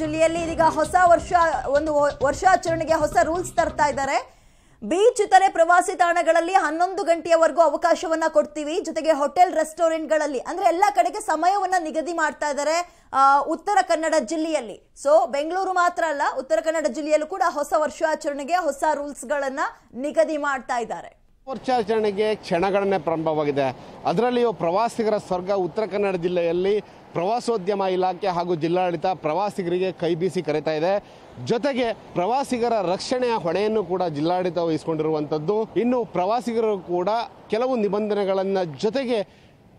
ಜಿಲ್ಲೆಯಲ್ಲಿ ಇದೀಗ ಹೊಸ ವರ್ಷ ಒಂದು ವರ್ಷಾಚರಣೆಗೆ ಹೊಸ ರೂಲ್ಸ್ ತರ್ತಾ ಇದ್ದಾರೆ ಬೀಚ್ ಇತರೆ ಪ್ರವಾಸಿ ತಾಣಗಳಲ್ಲಿ ಹನ್ನೊಂದು ಗಂಟೆಯವರೆಗೂ ಅವಕಾಶವನ್ನ ಕೊಡ್ತೀವಿ ಜೊತೆಗೆ ಹೋಟೆಲ್ ರೆಸ್ಟೋರೆಂಟ್ಗಳಲ್ಲಿ ಅಂದ್ರೆ ಎಲ್ಲ ಕಡೆಗೆ ಸಮಯವನ್ನ ನಿಗದಿ ಮಾಡ್ತಾ ಇದ್ದಾರೆ ಉತ್ತರ ಕನ್ನಡ ಜಿಲ್ಲೆಯಲ್ಲಿ ಸೊ ಬೆಂಗಳೂರು ಮಾತ್ರ ಅಲ್ಲ ಉತ್ತರ ಕನ್ನಡ ಜಿಲ್ಲೆಯಲ್ಲೂ ಕೂಡ ಹೊಸ ವರ್ಷಾಚರಣೆಗೆ ಹೊಸ ರೂಲ್ಸ್ಗಳನ್ನ ನಿಗದಿ ಮಾಡ್ತಾ ಇದ್ದಾರೆ ವರ್ಷಾಚರಣೆಗೆ ಕ್ಷಣಗಣನೆ ಪ್ರಾರಂಭವಾಗಿದೆ ಅದರಲ್ಲಿಯೂ ಪ್ರವಾಸಿಗರ ಸ್ವರ್ಗ ಉತ್ತರ ಕನ್ನಡ ಜಿಲ್ಲೆಯಲ್ಲಿ ಪ್ರವಾಸೋದ್ಯಮ ಇಲಾಖೆ ಹಾಗೂ ಜಿಲ್ಲಾಡಳಿತ ಪ್ರವಾಸಿಗರಿಗೆ ಕೈ ಬೀಸಿ ಕರೀತಾ ಇದೆ ಜೊತೆಗೆ ಪ್ರವಾಸಿಗರ ರಕ್ಷಣೆಯ ಹೊಣೆಯನ್ನು ಕೂಡ ಜಿಲ್ಲಾಡಳಿತ ವಹಿಸಿಕೊಂಡಿರುವಂಥದ್ದು ಇನ್ನು ಪ್ರವಾಸಿಗರು ಕೂಡ ಕೆಲವು ನಿಬಂಧನೆಗಳನ್ನು ಜೊತೆಗೆ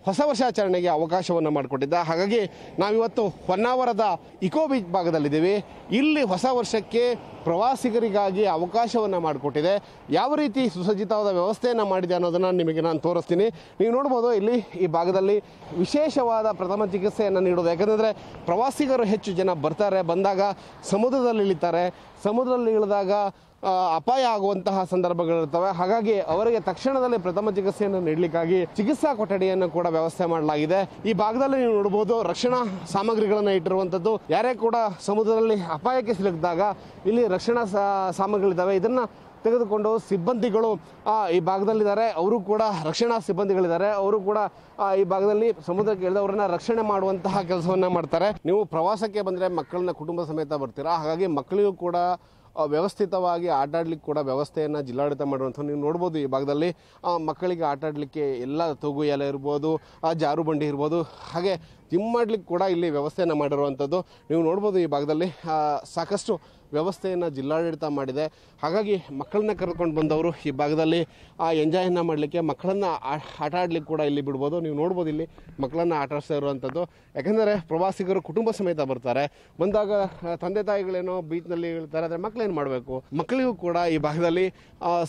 ಹೊಸ ವರ್ಷಾಚರಣೆಗೆ ಅವಕಾಶವನ್ನು ಮಾಡಿಕೊಟ್ಟಿದ್ದ ಹಾಗಾಗಿ ನಾವಿವತ್ತು ಹೊನ್ನಾವರದ ಇಕೋ ಬೀಚ್ ಭಾಗದಲ್ಲಿದ್ದೀವಿ ಇಲ್ಲಿ ಹೊಸ ವರ್ಷಕ್ಕೆ ಪ್ರವಾಸಿಗರಿಗಾಗಿ ಅವಕಾಶವನ್ನು ಮಾಡಿಕೊಟ್ಟಿದೆ ಯಾವ ರೀತಿ ಸುಸಜ್ಜಿತವಾದ ವ್ಯವಸ್ಥೆಯನ್ನು ಮಾಡಿದೆ ಅನ್ನೋದನ್ನು ನಿಮಗೆ ನಾನು ತೋರಿಸ್ತೀನಿ ನೀವು ನೋಡ್ಬೋದು ಇಲ್ಲಿ ಈ ಭಾಗದಲ್ಲಿ ವಿಶೇಷವಾದ ಪ್ರಥಮ ಚಿಕಿತ್ಸೆಯನ್ನು ನೀಡೋದು ಯಾಕಂದರೆ ಪ್ರವಾಸಿಗರು ಹೆಚ್ಚು ಜನ ಬರ್ತಾರೆ ಬಂದಾಗ ಸಮುದ್ರದಲ್ಲಿ ಇಳಿತಾರೆ ಸಮುದ್ರದಲ್ಲಿ ಇಳಿದಾಗ ಅಪಾಯ ಆಗುವಂತಹ ಸಂದರ್ಭಗಳಿರ್ತವೆ ಹಾಗಾಗಿ ಅವರಿಗೆ ತಕ್ಷಣದಲ್ಲಿ ಪ್ರಥಮ ಚಿಕಿತ್ಸೆಯನ್ನು ನೀಡಲಿಕ್ಕಾಗಿ ಚಿಕಿತ್ಸಾ ಕೊಠಡಿಯನ್ನು ಕೂಡ ವ್ಯವಸ್ಥೆ ಮಾಡಲಾಗಿದೆ ಈ ಭಾಗದಲ್ಲಿ ನೀವು ನೋಡಬಹುದು ರಕ್ಷಣಾ ಸಾಮಗ್ರಿಗಳನ್ನು ಇಟ್ಟಿರುವಂಥದ್ದು ಯಾರೇ ಕೂಡ ಸಮುದ್ರದಲ್ಲಿ ಅಪಾಯಕ್ಕೆ ಸಿಲುಕಿದಾಗ ಇಲ್ಲಿ ರಕ್ಷಣಾ ಸಾಮಗ್ರಿಗಳಿದ್ದಾವೆ ಇದನ್ನು ತೆಗೆದುಕೊಂಡು ಸಿಬ್ಬಂದಿಗಳು ಈ ಭಾಗದಲ್ಲಿದ್ದಾರೆ ಅವರು ಕೂಡ ರಕ್ಷಣಾ ಸಿಬ್ಬಂದಿಗಳಿದ್ದಾರೆ ಅವರು ಕೂಡ ಈ ಭಾಗದಲ್ಲಿ ಸಮುದ್ರಕ್ಕೆ ಇಳಿದವರನ್ನ ರಕ್ಷಣೆ ಮಾಡುವಂತಹ ಕೆಲಸವನ್ನು ಮಾಡ್ತಾರೆ ನೀವು ಪ್ರವಾಸಕ್ಕೆ ಬಂದರೆ ಮಕ್ಕಳನ್ನ ಕುಟುಂಬ ಸಮೇತ ಬರ್ತೀರಾ ಹಾಗಾಗಿ ಮಕ್ಕಳಿಗೂ ಕೂಡ ವ್ಯವಸ್ಥಿತವಾಗಿ ಆಡ್ಲಿಕ್ಕೆ ಕೂಡ ವ್ಯವಸ್ಥೆಯನ್ನು ಜಿಲ್ಲಾಡಳಿತ ಮಾಡುವಂಥ ನೀವು ನೋಡ್ಬೋದು ಈ ಭಾಗದಲ್ಲಿ ಮಕ್ಕಳಿಗೆ ಆಟಾಡಲಿಕ್ಕೆ ಎಲ್ಲ ತೂಗು ಎಲೆ ಇರ್ಬೋದು ಜಾರು ಬಂಡಿ ಇರ್ಬೋದು ಹಾಗೆ ಜಿಮ್ ಮಾಡಲಿಕ್ಕೆ ಕೂಡ ಇಲ್ಲಿ ವ್ಯವಸ್ಥೆಯನ್ನು ಮಾಡಿರುವಂಥದ್ದು ನೀವು ನೋಡ್ಬೋದು ಈ ಭಾಗದಲ್ಲಿ ಸಾಕಷ್ಟು ವ್ಯವಸ್ಥೆಯನ್ನು ಜಿಲ್ಲಾಡಳಿತ ಮಾಡಿದೆ ಹಾಗಾಗಿ ಮಕ್ಕಳನ್ನ ಕರ್ಕೊಂಡು ಬಂದವರು ಈ ಭಾಗದಲ್ಲಿ ಆ ಎಂಜಾಯನ್ನು ಮಾಡಲಿಕ್ಕೆ ಮಕ್ಕಳನ್ನು ಆಟ ಆಡಲಿಕ್ಕೆ ಕೂಡ ಇಲ್ಲಿ ಬಿಡ್ಬೋದು ನೀವು ನೋಡ್ಬೋದು ಇಲ್ಲಿ ಮಕ್ಕಳನ್ನು ಆಟ ಆಡಿಸ್ತಾ ಇರುವಂಥದ್ದು ಯಾಕೆಂದರೆ ಪ್ರವಾಸಿಗರು ಕುಟುಂಬ ಸಮೇತ ಬರ್ತಾರೆ ಬಂದಾಗ ತಂದೆ ತಾಯಿಗಳೇನೋ ಬೀಚ್ನಲ್ಲಿ ಹೇಳ್ತಾರೆ ಆದರೆ ಮಕ್ಕಳೇನು ಮಾಡಬೇಕು ಮಕ್ಕಳಿಗೂ ಕೂಡ ಈ ಭಾಗದಲ್ಲಿ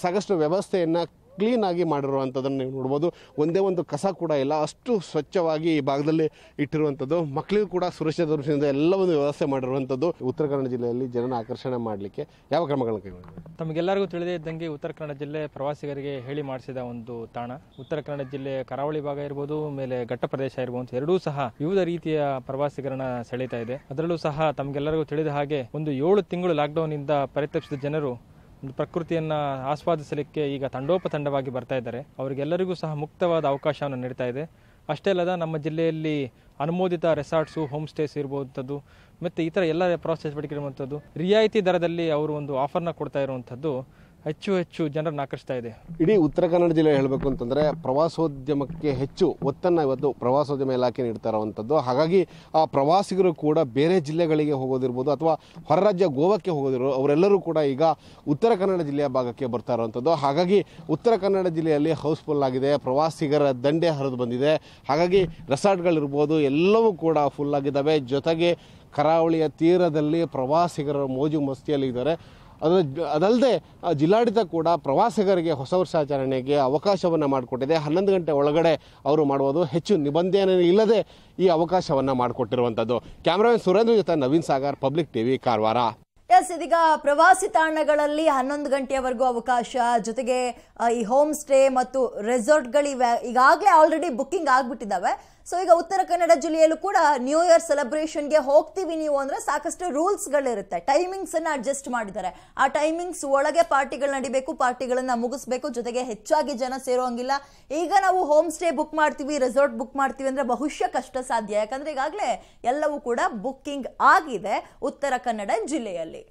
ಸಾಕಷ್ಟು ವ್ಯವಸ್ಥೆಯನ್ನು ಕ್ಲೀನಾಗಿ ಮಾಡಿರುವಂಥದ್ದನ್ನು ನೀವು ನೋಡ್ಬೋದು ಒಂದೇ ಒಂದು ಕಸ ಕೂಡ ಇಲ್ಲ ಅಷ್ಟು ಸ್ವಚ್ಛವಾಗಿ ಈ ಭಾಗದಲ್ಲಿ ಇಟ್ಟಿರುವಂಥದ್ದು ಮಕ್ಕಳಿಗೂ ಕೂಡ ಸುರಕ್ಷಿತ ದೃಷ್ಟಿಯಿಂದ ಎಲ್ಲವನ್ನು ವ್ಯವಸ್ಥೆ ಮಾಡಿರುವಂಥದ್ದು ಉತ್ತರ ಕನ್ನಡ ಜಿಲ್ಲೆಯಲ್ಲಿ ಜನನ ಆಕರ್ಷಣೆ ಮಾಡಲಿಕ್ಕೆ ಯಾವ ಕ್ರಮಗಳನ್ನು ಕೈಗೊಂಡಿದೆ ತಮಗೆಲ್ಲರಿಗೂ ತಿಳಿದೇ ಇದ್ದಂಗೆ ಉತ್ತರ ಕನ್ನಡ ಜಿಲ್ಲೆ ಪ್ರವಾಸಿಗರಿಗೆ ಹೇಳಿ ಮಾಡಿಸಿದ ಒಂದು ತಾಣ ಉತ್ತರ ಕನ್ನಡ ಜಿಲ್ಲೆ ಕರಾವಳಿ ಭಾಗ ಇರ್ಬೋದು ಮೇಲೆ ಘಟ್ಟ ಪ್ರದೇಶ ಇರ್ಬೋದು ಎರಡೂ ಸಹ ವಿವಿಧ ರೀತಿಯ ಪ್ರವಾಸಿಗರನ್ನ ಸೆಳೀತಾ ಇದೆ ಅದರಲ್ಲೂ ಸಹ ತಮಗೆಲ್ಲರಿಗೂ ತಿಳಿದ ಹಾಗೆ ಒಂದು ಏಳು ತಿಂಗಳು ಲಾಕ್ಡೌನ್ ಇಂದ ಪರಿತಪಿಸಿದ ಜನರು ಪ್ರಕೃತಿಯನ್ನು ಆಸ್ವಾದಿಸಲಿಕ್ಕೆ ಈಗ ತಂಡೋಪತಂಡವಾಗಿ ಬರ್ತಾ ಇದ್ದಾರೆ ಅವರಿಗೆಲ್ಲರಿಗೂ ಸಹ ಮುಕ್ತವಾದ ಅವಕಾಶವನ್ನು ನೀಡ್ತಾ ಇದೆ ಅಷ್ಟೇ ಅಲ್ಲದ ನಮ್ಮ ಜಿಲ್ಲೆಯಲ್ಲಿ ಅನುಮೋದಿತ ರೆಸಾರ್ಟ್ಸು ಹೋಮ್ ಸ್ಟೇಸ್ ಇರಬಹುದು ಮತ್ತು ಈ ಥರ ಎಲ್ಲ ಪ್ರೋತ್ಸಾಹಿಸಬೇಕಿರುವಂಥದ್ದು ರಿಯಾಯಿತಿ ದರದಲ್ಲಿ ಅವರು ಒಂದು ಆಫರ್ನ ಕೊಡ್ತಾ ಇರುವಂಥದ್ದು ಹೆಚ್ಚು ಹೆಚ್ಚು ಜನರನ್ನು ಆಕರ್ಷಿಸ್ತಾ ಇದೆ ಇಡೀ ಉತ್ತರ ಕನ್ನಡ ಜಿಲ್ಲೆ ಹೇಳಬೇಕು ಅಂತಂದ್ರೆ ಪ್ರವಾಸೋದ್ಯಮಕ್ಕೆ ಹೆಚ್ಚು ಒತ್ತನ್ನು ಇವತ್ತು ಪ್ರವಾಸೋದ್ಯಮ ಇಲಾಖೆ ನೀಡ್ತಾ ಇರುವಂತದ್ದು ಹಾಗಾಗಿ ಆ ಪ್ರವಾಸಿಗರು ಕೂಡ ಬೇರೆ ಜಿಲ್ಲೆಗಳಿಗೆ ಹೋಗೋದಿರ್ಬೋದು ಅಥವಾ ಹೊರರಾಜ್ಯ ಗೋವಾಕ್ಕೆ ಹೋಗೋದಿರೋ ಅವರೆಲ್ಲರೂ ಕೂಡ ಈಗ ಉತ್ತರ ಕನ್ನಡ ಜಿಲ್ಲೆಯ ಭಾಗಕ್ಕೆ ಬರ್ತಾ ಇರುವಂಥದ್ದು ಹಾಗಾಗಿ ಉತ್ತರ ಕನ್ನಡ ಜಿಲ್ಲೆಯಲ್ಲಿ ಹೌಸ್ಫುಲ್ ಆಗಿದೆ ಪ್ರವಾಸಿಗರ ದಂಡೆ ಹರಿದು ಬಂದಿದೆ ಹಾಗಾಗಿ ರೆಸಾರ್ಟ್ಗಳಿರ್ಬೋದು ಎಲ್ಲವೂ ಕೂಡ ಫುಲ್ ಆಗಿದ್ದಾವೆ ಜೊತೆಗೆ ಕರಾವಳಿಯ ತೀರದಲ್ಲಿ ಪ್ರವಾಸಿಗರ ಮೋಜು ಮಸ್ತಿಯಲ್ಲಿ ಇದ್ದಾರೆ ಅದರ ಅದಲ್ಲದೆ ಜಿಲ್ಲಾಡಳಿತ ಕೂಡ ಪ್ರವಾಸಿಗರಿಗೆ ಹೊಸ ವರ್ಷಾಚರಣೆಗೆ ಅವಕಾಶವನ್ನು ಮಾಡಿಕೊಟ್ಟಿದೆ ಹನ್ನೊಂದು ಗಂಟೆ ಒಳಗಡೆ ಅವರು ಮಾಡುವುದು ಹೆಚ್ಚು ನಿಬಂಧನೆ ಇಲ್ಲದೆ ಈ ಅವಕಾಶವನ್ನು ಮಾಡಿಕೊಟ್ಟಿರುವಂಥದ್ದು ಕ್ಯಾಮ್ರಾಮನ್ ಸುರೇಂದ್ರ ಜೊತೆ ನವೀನ್ ಸಾಗರ್ ಪಬ್ಲಿಕ್ ಟಿವಿ ಕಾರವಾರ ಎಸ್ ಇದೀಗ ಪ್ರವಾಸಿ ತಾಣಗಳಲ್ಲಿ ಹನ್ನೊಂದು ಗಂಟೆಯವರೆಗೂ ಅವಕಾಶ ಜೊತೆಗೆ ಈ ಹೋಮ್ ಸ್ಟೇ ಮತ್ತು ರೆಸಾರ್ಟ್ಗಳಿವೆ ಈಗಾಗಲೇ ಆಲ್ರೆಡಿ ಬುಕ್ಕಿಂಗ್ ಆಗಿಬಿಟ್ಟಿದ್ದಾವೆ ಸೊ ಈಗ ಉತ್ತರ ಕನ್ನಡ ಜಿಲ್ಲೆಯಲ್ಲೂ ಕೂಡ ನ್ಯೂ ಇಯರ್ ಸೆಲೆಬ್ರೇಷನ್ಗೆ ಹೋಗ್ತೀವಿ ನೀವು ಅಂದರೆ ಸಾಕಷ್ಟು ರೂಲ್ಸ್ಗಳಿರುತ್ತೆ ಟೈಮಿಂಗ್ಸನ್ನು ಅಡ್ಜಸ್ಟ್ ಮಾಡಿದ್ದಾರೆ ಆ ಟೈಮಿಂಗ್ಸ್ ಒಳಗೆ ಪಾರ್ಟಿಗಳು ನಡಿಬೇಕು ಪಾರ್ಟಿಗಳನ್ನು ಮುಗಿಸ್ಬೇಕು ಜೊತೆಗೆ ಹೆಚ್ಚಾಗಿ ಜನ ಸೇರೋಂಗಿಲ್ಲ ಈಗ ನಾವು ಹೋಮ್ ಸ್ಟೇ ಬುಕ್ ಮಾಡ್ತೀವಿ ರೆಸಾರ್ಟ್ ಬುಕ್ ಮಾಡ್ತೀವಿ ಅಂದರೆ ಬಹುಶಃ ಕಷ್ಟ ಸಾಧ್ಯ ಯಾಕಂದರೆ ಈಗಾಗಲೇ ಎಲ್ಲವೂ ಕೂಡ ಬುಕ್ಕಿಂಗ್ ಆಗಿದೆ ಉತ್ತರ ಕನ್ನಡ ಜಿಲ್ಲೆಯಲ್ಲಿ